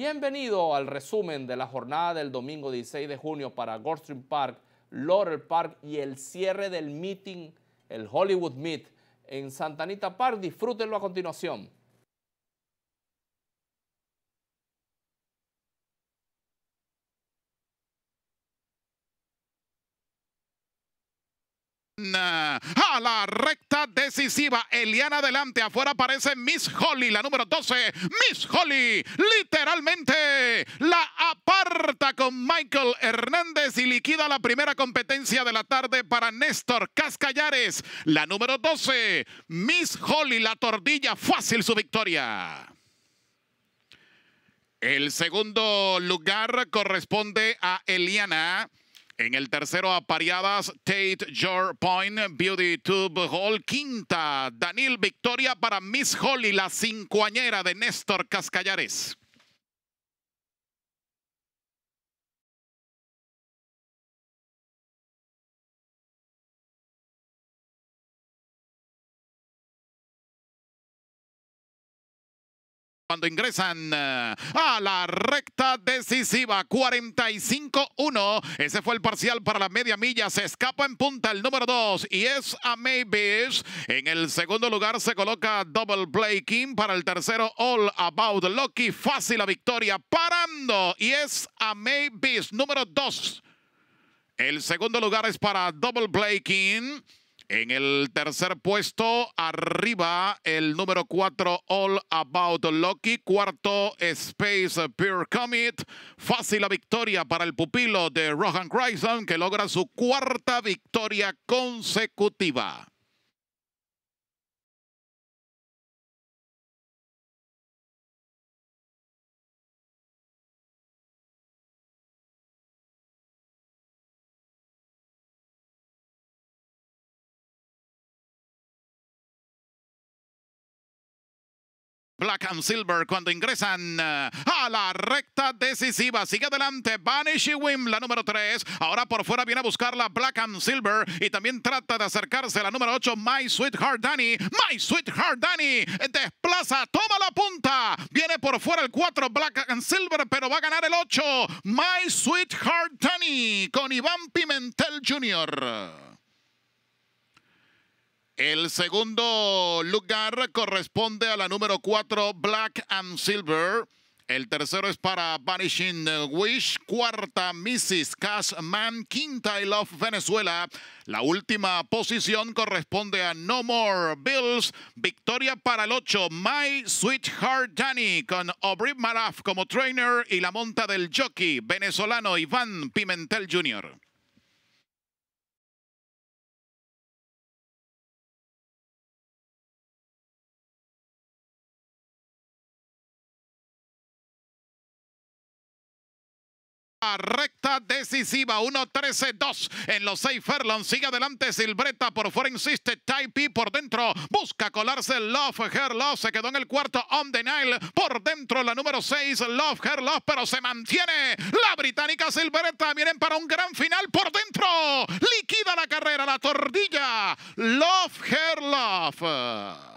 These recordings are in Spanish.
Bienvenido al resumen de la jornada del domingo 16 de junio para Goldstream Park, Laurel Park y el cierre del meeting, el Hollywood Meet en Santanita Park. Disfrútenlo a continuación. a la recta decisiva. Eliana adelante, afuera aparece Miss Holly, la número 12. Miss Holly literalmente la aparta con Michael Hernández y liquida la primera competencia de la tarde para Néstor Cascallares, la número 12. Miss Holly, la tordilla, fácil su victoria. El segundo lugar corresponde a Eliana. En el tercero, apareadas Tate George Point, Beauty Tube Hall. Quinta, Daniel Victoria para Miss Holly, la cincuañera de Néstor Cascallares. cuando ingresan eh, a la recta decisiva 45-1. Ese fue el parcial para la media milla. Se escapa en punta el número 2 y es a Mavis. En el segundo lugar se coloca Double Play King para el tercero All About Lucky. Fácil la victoria parando y es a Mavis número 2. El segundo lugar es para Double Play King. En el tercer puesto, arriba el número cuatro, All About Loki. Cuarto, Space Pure Comet. Fácil la victoria para el pupilo de Rohan Grison, que logra su cuarta victoria consecutiva. Black and Silver cuando ingresan eh, a la recta decisiva. Sigue adelante Vanish y Wim, la número 3. Ahora por fuera viene a buscarla Black and Silver y también trata de acercarse a la número 8, My Sweetheart Danny. My Sweetheart Danny desplaza, toma la punta. Viene por fuera el 4, Black and Silver, pero va a ganar el 8, My Sweetheart Danny con Iván Pimentel Jr. El segundo lugar corresponde a la número 4, Black and Silver. El tercero es para Vanishing Wish. Cuarta, Mrs. Cashman. Quinta, I Love Venezuela. La última posición corresponde a No More Bills. Victoria para el 8, My Sweetheart Danny, con Aubrey Maraf como trainer y la monta del jockey venezolano Iván Pimentel Jr. Recta decisiva, 1-13-2 en los seis Ferlon. Sigue adelante Silbreta, por fuera insiste Taipi, por dentro busca colarse Love Her Love. Se quedó en el cuarto On the Nile, por dentro la número 6 Love Her Love, pero se mantiene la británica Silbreta. Vienen para un gran final por dentro, liquida la carrera, la tordilla Love Her Love.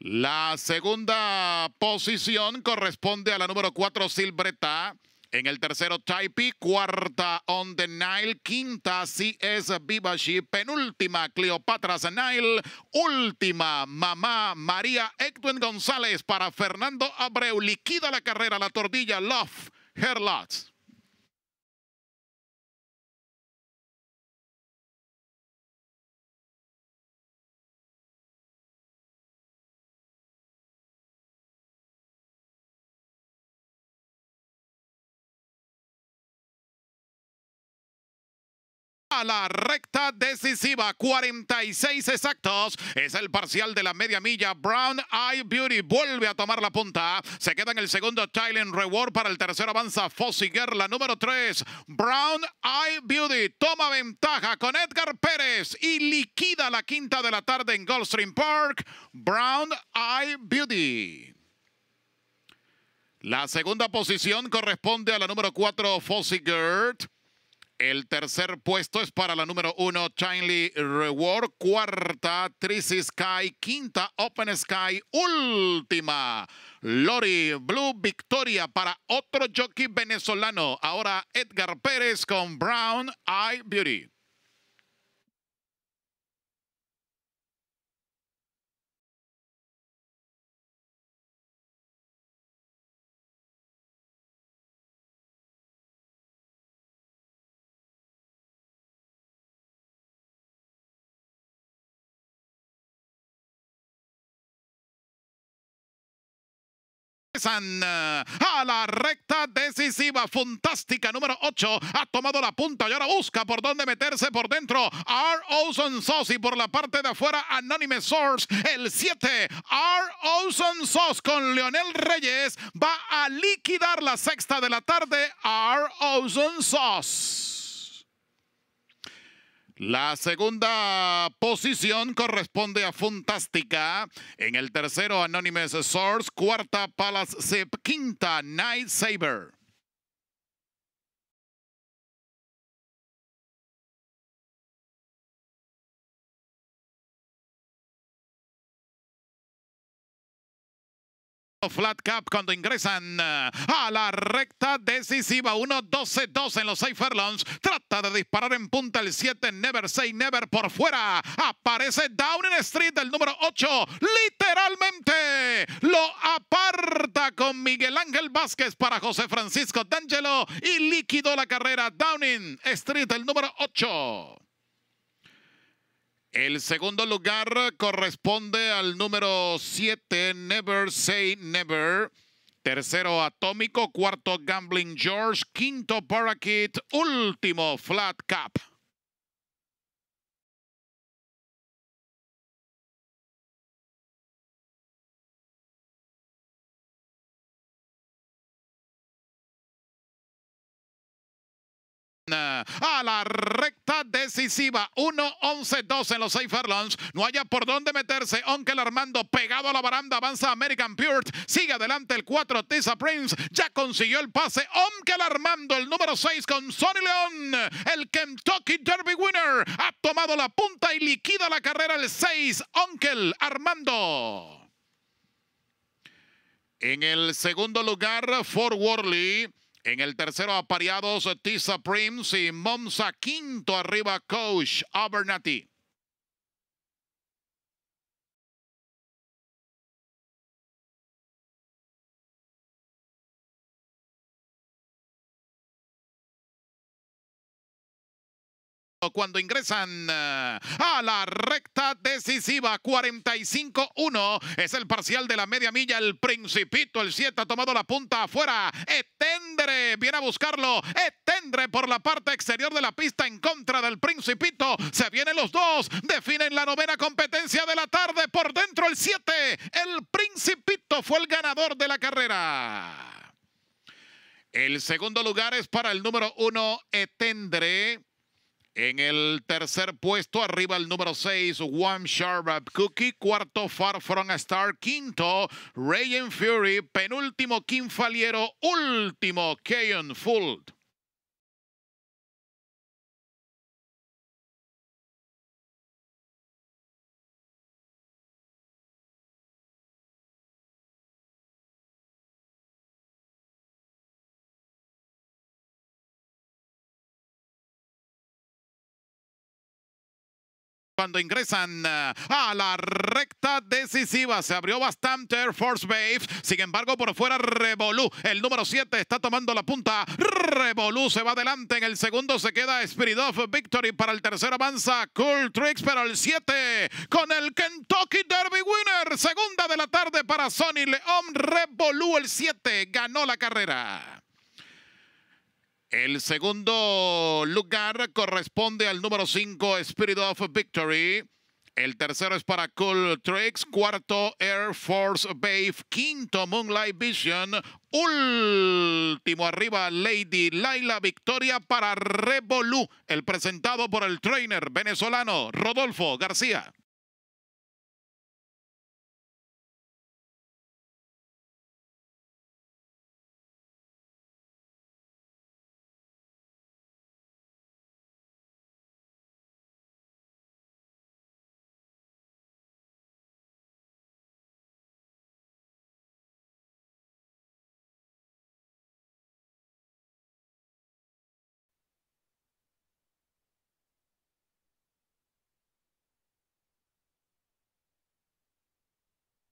La segunda posición corresponde a la número 4, Silbreta. En el tercero, Taipei. Cuarta, On the Nile. Quinta, CS Vivashi. Penúltima, Cleopatra Nile. Última, Mamá María Edwin González para Fernando Abreu. Liquida la carrera, la tordilla. Love, Herlots. la recta decisiva. 46 exactos. Es el parcial de la media milla. Brown Eye Beauty vuelve a tomar la punta. Se queda en el segundo Tylen Reward. Para el tercero avanza Girl. la número 3. Brown Eye Beauty toma ventaja con Edgar Pérez y liquida la quinta de la tarde en Goldstream Park. Brown Eye Beauty. La segunda posición corresponde a la número 4, Fossy Girl. El tercer puesto es para la número uno, Chinley Reward. Cuarta, Tris Sky. Quinta, Open Sky. Última, Lori Blue Victoria para otro jockey venezolano. Ahora Edgar Pérez con Brown Eye Beauty. Eh, a la recta decisiva fantástica número 8 ha tomado la punta y ahora busca por dónde meterse por dentro R. Olson Sauce y por la parte de afuera Anonymous Source el 7 R. Olson Sauce con Leonel Reyes va a liquidar la sexta de la tarde R. Olson Sauce la segunda posición corresponde a Fantástica. En el tercero, Anonymous Source. Cuarta, Palace Zip. Quinta, Night Saber. Flat Cap cuando ingresan eh, a la recta decisiva 1 12 2 en los 6 trata de disparar en punta el 7 Never Say Never por fuera aparece Downing Street el número 8 literalmente lo aparta con Miguel Ángel Vázquez para José Francisco D'Angelo y liquidó la carrera Downing Street el número 8 el segundo lugar corresponde al número 7, Never Say Never. Tercero, Atómico. Cuarto, Gambling George. Quinto, Parakeet. Último, Flat Cap. a la recta decisiva 1-11-12 en los 6 furlongs no haya por dónde meterse Onkel Armando pegado a la baranda avanza American Pure. sigue adelante el 4 Tisa Prince ya consiguió el pase Onkel Armando el número 6 con Sonny León el Kentucky Derby winner ha tomado la punta y liquida la carrera el 6 Onkel Armando en el segundo lugar Fort Worley en el tercero, apareados Tisa Prims y Monza Quinto, arriba, Coach Abernathy. cuando ingresan eh, a la recta decisiva. 45-1 es el parcial de la media milla. El Principito, el 7, ha tomado la punta afuera. Etendre viene a buscarlo. Etendre por la parte exterior de la pista en contra del Principito. Se vienen los dos. Definen la novena competencia de la tarde. Por dentro el 7. El Principito fue el ganador de la carrera. El segundo lugar es para el número uno, Etendre. En el tercer puesto, arriba el número 6, One Sharp Cookie. Cuarto, Far From Star. Quinto, Ray and Fury. Penúltimo, Kim Faliero. Último, Kayon full cuando ingresan eh, a la recta decisiva. Se abrió bastante Air Force Base, Sin embargo, por fuera Revolu, El número 7 está tomando la punta. Revolu se va adelante. En el segundo se queda Spirit of Victory. Para el tercero avanza Cool Tricks. Pero el 7 con el Kentucky Derby Winner. Segunda de la tarde para Sony León. Revolu el 7 ganó la carrera. El segundo lugar corresponde al número 5, Spirit of Victory. El tercero es para Cool Tricks. Cuarto, Air Force Babe. Quinto, Moonlight Vision. Último arriba, Lady Laila. Victoria para Revolu. El presentado por el trainer venezolano Rodolfo García.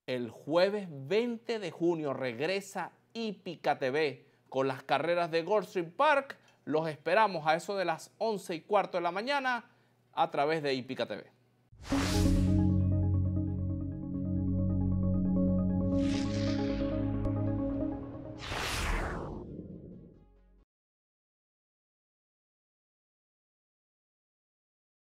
El jueves 20 de junio regresa Hípica TV con las carreras de Goldstream Park. Los esperamos a eso de las 11 y cuarto de la mañana a través de Hípica TV.